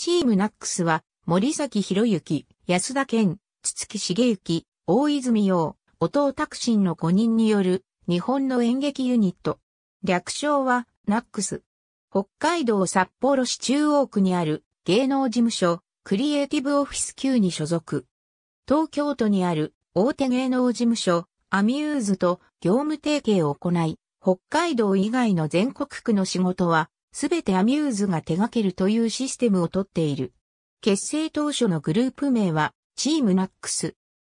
チームナックスは、森崎博之、安田健、筒木茂之、大泉洋、音尾拓真の5人による日本の演劇ユニット。略称は、ナックス。北海道札幌市中央区にある芸能事務所、クリエイティブオフィス級に所属。東京都にある大手芸能事務所、アミューズと業務提携を行い、北海道以外の全国区の仕事はすべてアミューズが手掛けるというシステムをとっている。結成当初のグループ名は、チームナックス。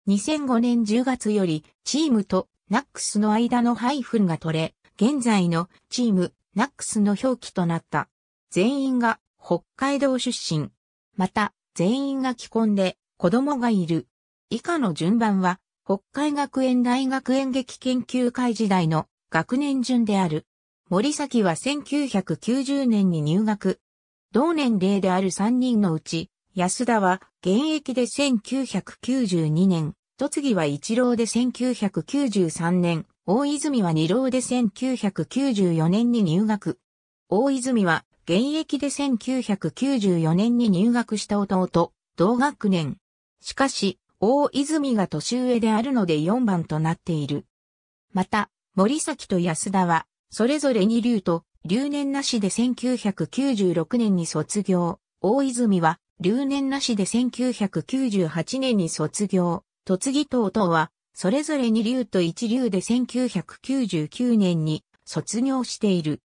2005年10月より、チームとナックスの間のハイフンが取れ、現在のチームナックスの表記となった。全員が北海道出身。また、全員が既婚で子供がいる。以下の順番は、北海学園大学演劇研究会時代の学年順である。森崎は1990年に入学。同年齢である3人のうち、安田は現役で1992年、戸次は一郎で1993年、大泉は二郎で1994年に入学。大泉は現役で1994年に入学した弟、同学年。しかし、大泉が年上であるので4番となっている。また、森崎と安田はそれぞれ二流と、留年なしで1996年に卒業。大泉は、留年なしで1998年に卒業。戸次等々は、それぞれ二流と一流で1999年に卒業している。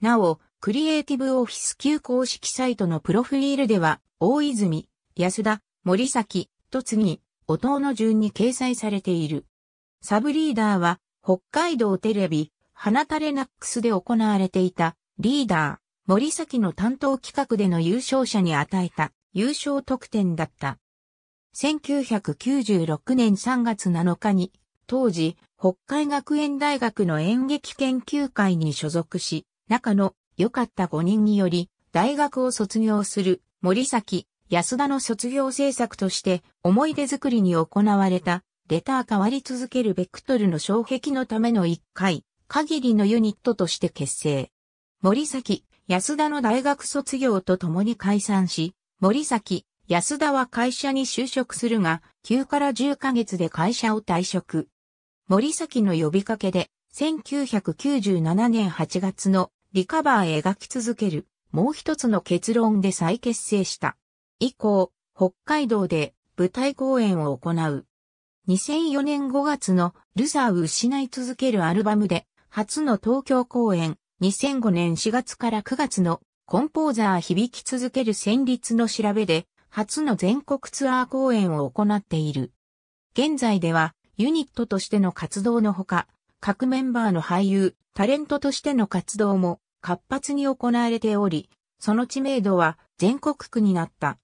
なお、クリエイティブオフィス級公式サイトのプロフィールでは、大泉、安田、森崎、と次、音の順に掲載されている。サブリーダーは、北海道テレビ、花タレナックスで行われていたリーダー、森崎の担当企画での優勝者に与えた優勝得点だった。1996年3月7日に、当時、北海学園大学の演劇研究会に所属し、中の良かった5人により、大学を卒業する森崎、安田の卒業制作として思い出作りに行われたレター変わり続けるベクトルの障壁のための1回限りのユニットとして結成。森崎、安田の大学卒業とともに解散し、森崎、安田は会社に就職するが、9から10ヶ月で会社を退職。森崎の呼びかけで、1997年8月のリカバー描き続ける、もう一つの結論で再結成した。以降、北海道で舞台公演を行う。2004年5月のルザーを失い続けるアルバムで初の東京公演、2005年4月から9月のコンポーザー響き続ける旋律の調べで、初の全国ツアー公演を行っている。現在では、ユニットとしての活動のほか、各メンバーの俳優、タレントとしての活動も活発に行われており、その知名度は全国区になった。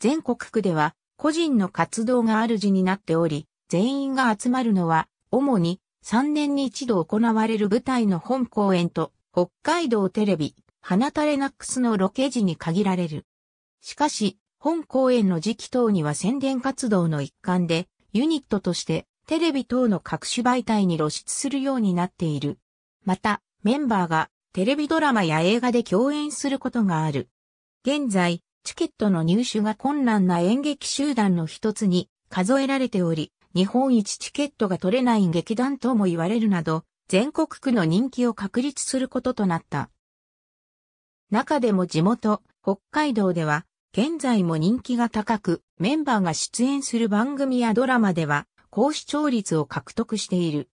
全国区では個人の活動が主になっており、全員が集まるのは主に3年に一度行われる舞台の本公演と、北海道テレビ、花タレナックスのロケ時に限られる。しかし、本公演の時期等には宣伝活動の一環で、ユニットとしてテレビ等の各種媒体に露出するようになっている。また、メンバーがテレビドラマや映画で共演することがある。現在、チケットの入手が困難な演劇集団の一つに数えられており、日本一チケットが取れない劇団とも言われるなど、全国区の人気を確立することとなった。中でも地元、北海道では、現在も人気が高く、メンバーが出演する番組やドラマでは、高視聴率を獲得している。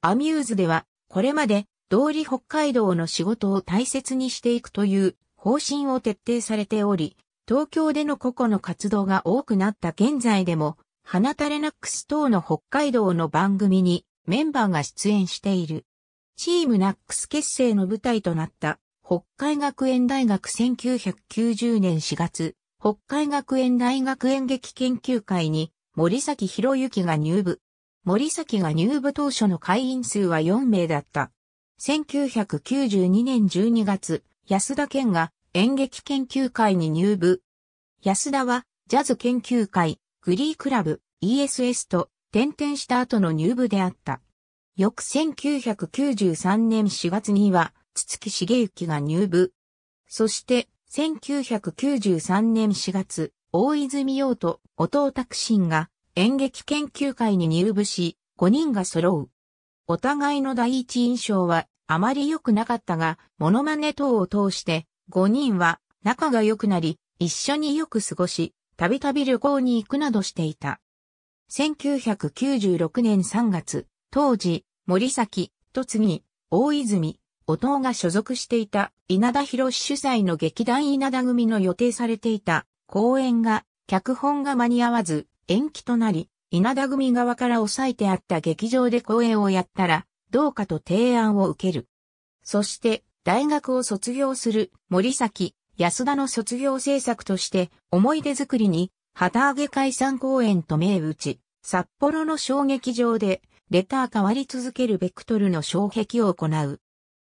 アミューズでは、これまで、道理北海道の仕事を大切にしていくという方針を徹底されており、東京での個々の活動が多くなった現在でも、花タレナックス等の北海道の番組にメンバーが出演している。チームナックス結成の舞台となった北海学園大学1990年4月、北海学園大学演劇研究会に森崎博之が入部。森崎が入部当初の会員数は4名だった。1992年12月、安田健が演劇研究会に入部。安田はジャズ研究会、グリークラブ ESS と転々した後の入部であった。翌1993年4月には、筒木茂之が入部。そして、1993年4月、大泉洋と弟拓信が演劇研究会に入部し、5人が揃う。お互いの第一印象はあまり良くなかったが、モノマネ等を通して5人は仲が良くなり、一緒によく過ごし、たびたび旅行に行くなどしていた。1996年3月、当時、森崎、と次、大泉、おとうが所属していた稲田博主催の劇団稲田組の予定されていた公演が、脚本が間に合わず延期となり、稲田組側から抑えてあった劇場で公演をやったら、どうかと提案を受ける。そして、大学を卒業する森崎、安田の卒業制作として思い出作りに旗揚げ解散公演と銘打ち、札幌の小劇場でレター変わり続けるベクトルの障壁を行う。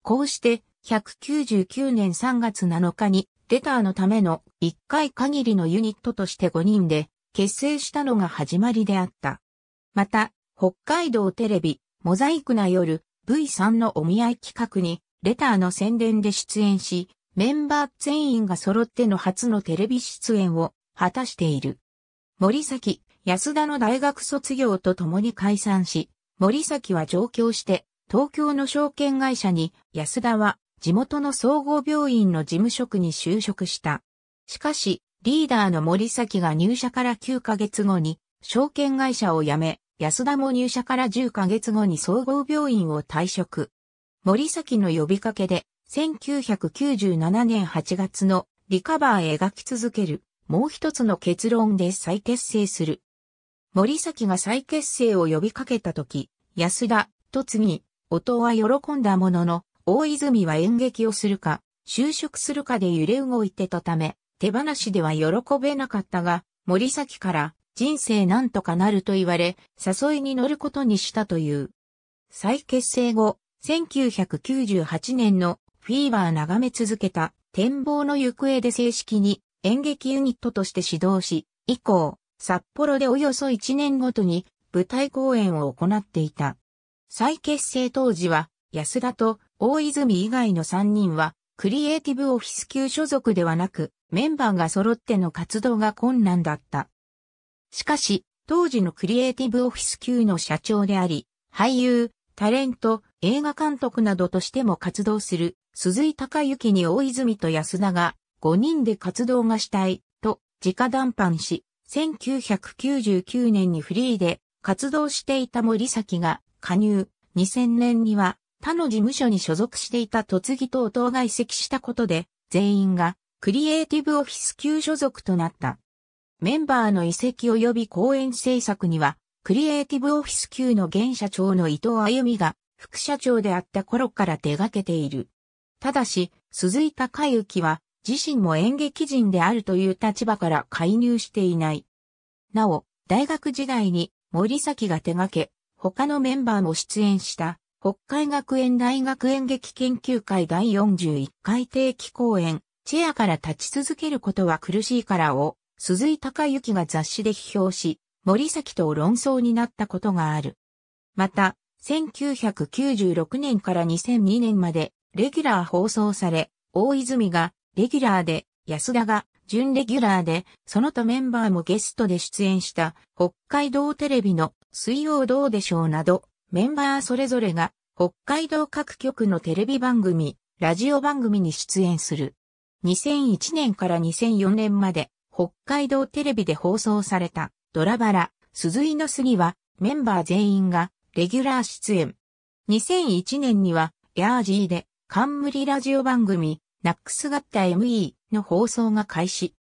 こうして199年3月7日にレターのための1回限りのユニットとして5人で結成したのが始まりであった。また、北海道テレビ、モザイクな夜 V3 のお見合い企画にレターの宣伝で出演し、メンバー全員が揃っての初のテレビ出演を果たしている。森崎、安田の大学卒業とともに解散し、森崎は上京して、東京の証券会社に、安田は地元の総合病院の事務職に就職した。しかし、リーダーの森崎が入社から9ヶ月後に、証券会社を辞め、安田も入社から10ヶ月後に総合病院を退職。森崎の呼びかけで、1997年8月のリカバー描き続ける、もう一つの結論で再結成する。森崎が再結成を呼びかけたとき、安田、と次、音は喜んだものの、大泉は演劇をするか、就職するかで揺れ動いてたため、手放しでは喜べなかったが、森崎から人生なんとかなると言われ、誘いに乗ることにしたという。再結成後、1998年のフィーバー眺め続けた展望の行方で正式に演劇ユニットとして指導し、以降、札幌でおよそ1年ごとに舞台公演を行っていた。再結成当時は、安田と大泉以外の3人は、クリエイティブオフィス級所属ではなく、メンバーが揃っての活動が困難だった。しかし、当時のクリエイティブオフィス級の社長であり、俳優、タレント、映画監督などとしても活動する鈴井隆之に大泉と安田が5人で活動がしたいと直談判し、1999年にフリーで活動していた森崎が加入、2000年には他の事務所に所属していた突撃等々が移籍したことで全員がクリエイティブオフィス級所属となった。メンバーの移籍及び公演制作にはクリエイティブオフィス級の現社長の伊藤歩美が副社長であった頃から手掛けている。ただし、鈴井隆之は自身も演劇人であるという立場から介入していない。なお、大学時代に森崎が手掛け、他のメンバーも出演した北海学園大学演劇研究会第41回定期公演、チェアから立ち続けることは苦しいからを、鈴井隆之が雑誌で批評し、森崎と論争になったことがある。また、1996年から2002年までレギュラー放送され、大泉がレギュラーで、安田が準レギュラーで、その他メンバーもゲストで出演した北海道テレビの水曜どうでしょうなど、メンバーそれぞれが北海道各局のテレビ番組、ラジオ番組に出演する。2001年から2004年まで北海道テレビで放送されたドラバラ、鈴井の杉はメンバー全員がレギュラー出演。2001年にはヤージーで冠ラジオ番組、ナックス合体 ME の放送が開始。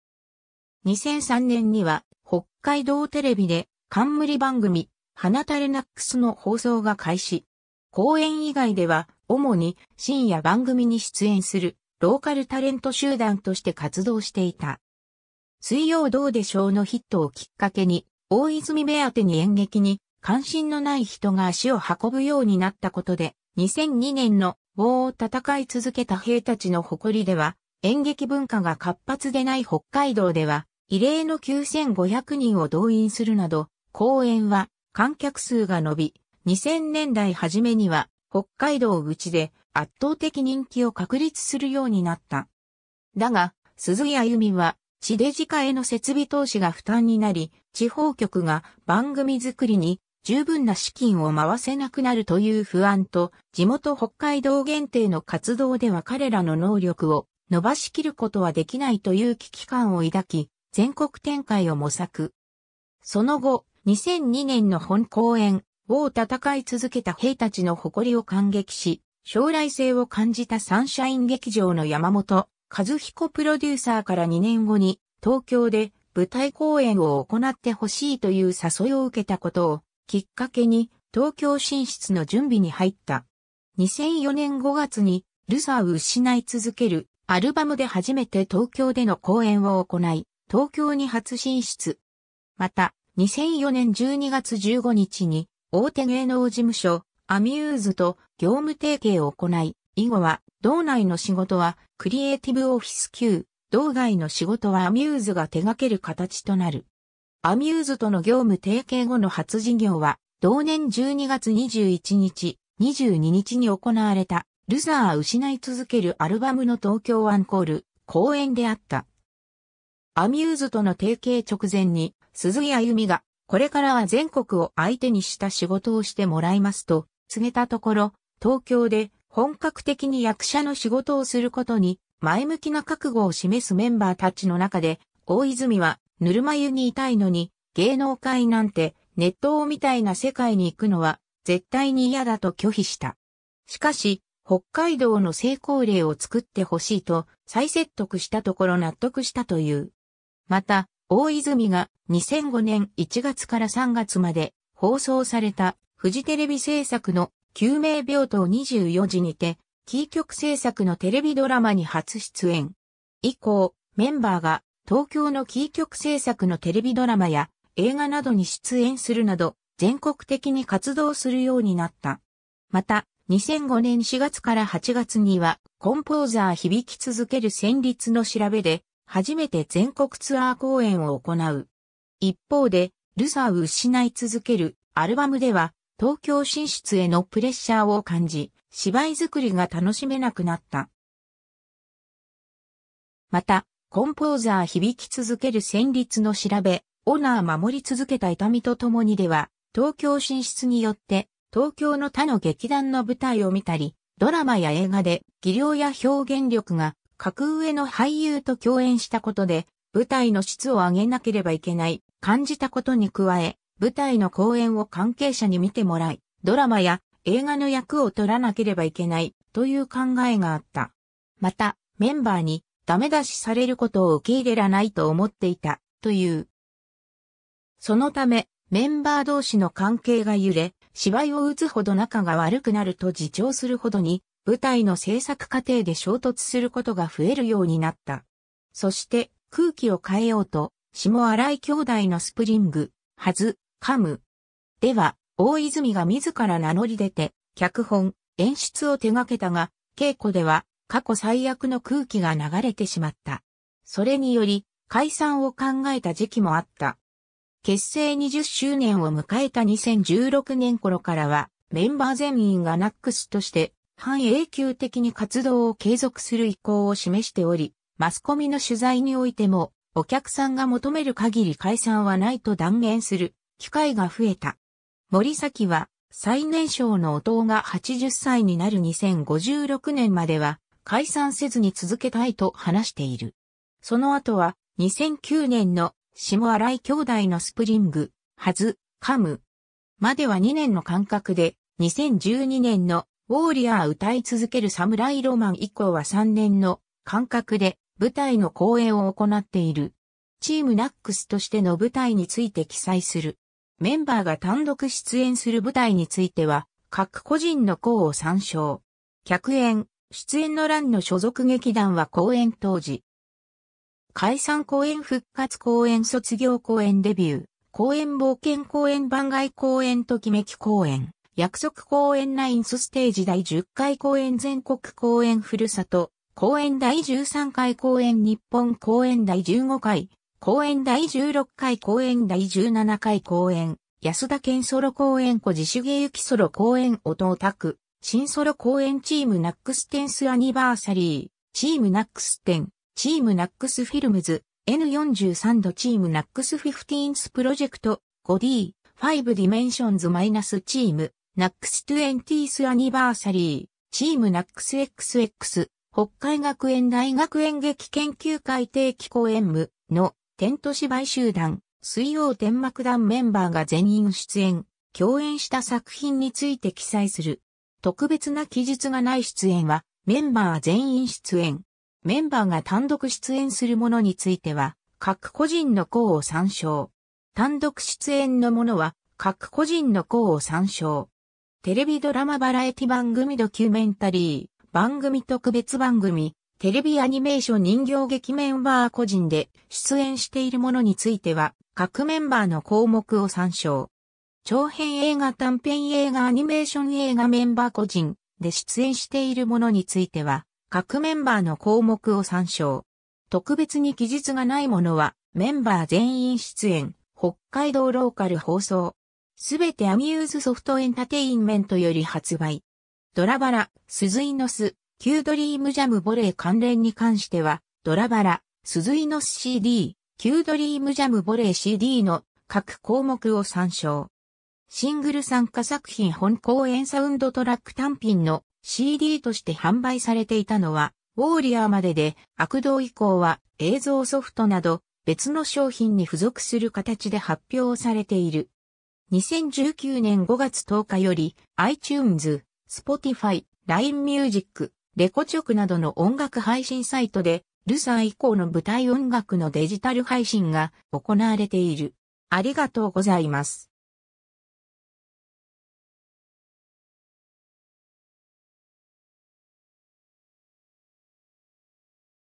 2003年には、北海道テレビで、冠番組、花垂れナックスの放送が開始。公演以外では、主に深夜番組に出演する、ローカルタレント集団として活動していた。水曜どうでしょうのヒットをきっかけに、大泉目当てに演劇に関心のない人が足を運ぶようになったことで、2002年の棒を戦い続けた兵たちの誇りでは、演劇文化が活発でない北海道では、異例の9500人を動員するなど、公演は観客数が伸び、2000年代初めには北海道口で圧倒的人気を確立するようになった。だが、鈴木歩みは、地デジ化への設備投資が負担になり、地方局が番組作りに十分な資金を回せなくなるという不安と、地元北海道限定の活動では彼らの能力を伸ばしきることはできないという危機感を抱き、全国展開を模索。その後、2002年の本公演を戦い続けた兵たちの誇りを感激し、将来性を感じたサンシャイン劇場の山本和彦プロデューサーから2年後に東京で舞台公演を行ってほしいという誘いを受けたことをきっかけに東京進出の準備に入った。2004年5月にルサを失い続けるアルバムで初めて東京での公演を行い、東京に初進出。また、2004年12月15日に大手芸能事務所アミューズと業務提携を行い、以後は道内の仕事はクリエイティブオフィス級、道外の仕事はアミューズが手掛ける形となる。アミューズとの業務提携後の初事業は、同年12月21日、22日に行われた、ルザー失い続けるアルバムの東京アンコール、公演であった。アミューズとの提携直前に、鈴木あゆみが、これからは全国を相手にした仕事をしてもらいますと、告げたところ、東京で本格的に役者の仕事をすることに、前向きな覚悟を示すメンバーたちの中で、大泉は、ぬるま湯にいたいのに、芸能界なんて、熱湯みたいな世界に行くのは、絶対に嫌だと拒否した。しかし、北海道の成功例を作ってほしいと、再説得したところ納得したという。また、大泉が2005年1月から3月まで放送された、フジテレビ制作の救命病棟24時にて、キー局制作のテレビドラマに初出演。以降、メンバーが東京のキー局制作のテレビドラマや映画などに出演するなど、全国的に活動するようになった。また、2005年4月から8月には、コンポーザー響き続ける旋律の調べで、初めて全国ツアー公演を行う。一方で、ルサを失い続けるアルバムでは、東京進出へのプレッシャーを感じ、芝居作りが楽しめなくなった。また、コンポーザー響き続ける旋律の調べ、オナー守り続けた痛みとともにでは、東京進出によって、東京の他の劇団の舞台を見たり、ドラマや映画で技量や表現力が格上の俳優と共演したことで、舞台の質を上げなければいけない感じたことに加え、舞台の公演を関係者に見てもらい、ドラマや映画の役を取らなければいけないという考えがあった。また、メンバーにダメ出しされることを受け入れらないと思っていた、という。そのため、メンバー同士の関係が揺れ、芝居を打つほど仲が悪くなると自重するほどに、舞台の制作過程で衝突することが増えるようになった。そして空気を変えようと、下荒井兄弟のスプリング、はず、カム。では、大泉が自ら名乗り出て、脚本、演出を手掛けたが、稽古では、過去最悪の空気が流れてしまった。それにより、解散を考えた時期もあった。結成20周年を迎えた2016年頃からは、メンバー全員がナックスとして、半永久的に活動を継続する意向を示しており、マスコミの取材においても、お客さんが求める限り解散はないと断言する機会が増えた。森崎は最年少の弟が80歳になる2056年までは解散せずに続けたいと話している。その後は2009年の下洗井兄弟のスプリング、はず、カム、までは2年の間隔で、2012年のウォーリアー歌い続けるサムライロマン以降は3年の間隔で舞台の公演を行っている。チームナックスとしての舞台について記載する。メンバーが単独出演する舞台については、各個人の項を参照。客演、出演の欄の所属劇団は公演当時。解散公演復活公演卒業公演デビュー、公演冒険公演番外公演ときめき公演、約束公演ナインスステージ第10回公演全国公演ふるさと、公演第13回公演日本公演第15回、公演第16回公演第17回公演、安田健ソロ公演小自主芸行きソロ公演音オタク、新ソロ公演チームナックステンスアニバーサリー、チームナックステン、チームナックスフィルムズ、N43 度チームナックスフフィティーン h プロジェクト 5D、5ディメンションズマイナスチーム、ナックストゥエンティースアニバーサリー、チームナックス XX、北海学園大学演劇研究会定期公演部の、テント芝居集団、水曜天幕団メンバーが全員出演、共演した作品について記載する。特別な記述がない出演は、メンバー全員出演。メンバーが単独出演するものについては、各個人の項を参照。単独出演のものは、各個人の項を参照。テレビドラマバラエティ番組ドキュメンタリー、番組特別番組、テレビアニメーション人形劇メンバー個人で出演しているものについては、各メンバーの項目を参照。長編映画短編映画アニメーション映画メンバー個人で出演しているものについては、各メンバーの項目を参照。特別に記述がないものは、メンバー全員出演、北海道ローカル放送。すべてアミューズソフトエンタテインメントより発売。ドラバラ、鈴井の巣、キュードリームジャムボレー関連に関しては、ドラバラ、鈴井の巣 CD、キュードリームジャムボレー CD の各項目を参照。シングル参加作品本公演サウンドトラック単品の CD として販売されていたのは、ウォーリアーまでで、悪道以降は映像ソフトなど別の商品に付属する形で発表されている。2019年5月10日より iTunes、Spotify、LINE Music、レコチョクなどの音楽配信サイトで、ルサー以降の舞台音楽のデジタル配信が行われている。ありがとうございます。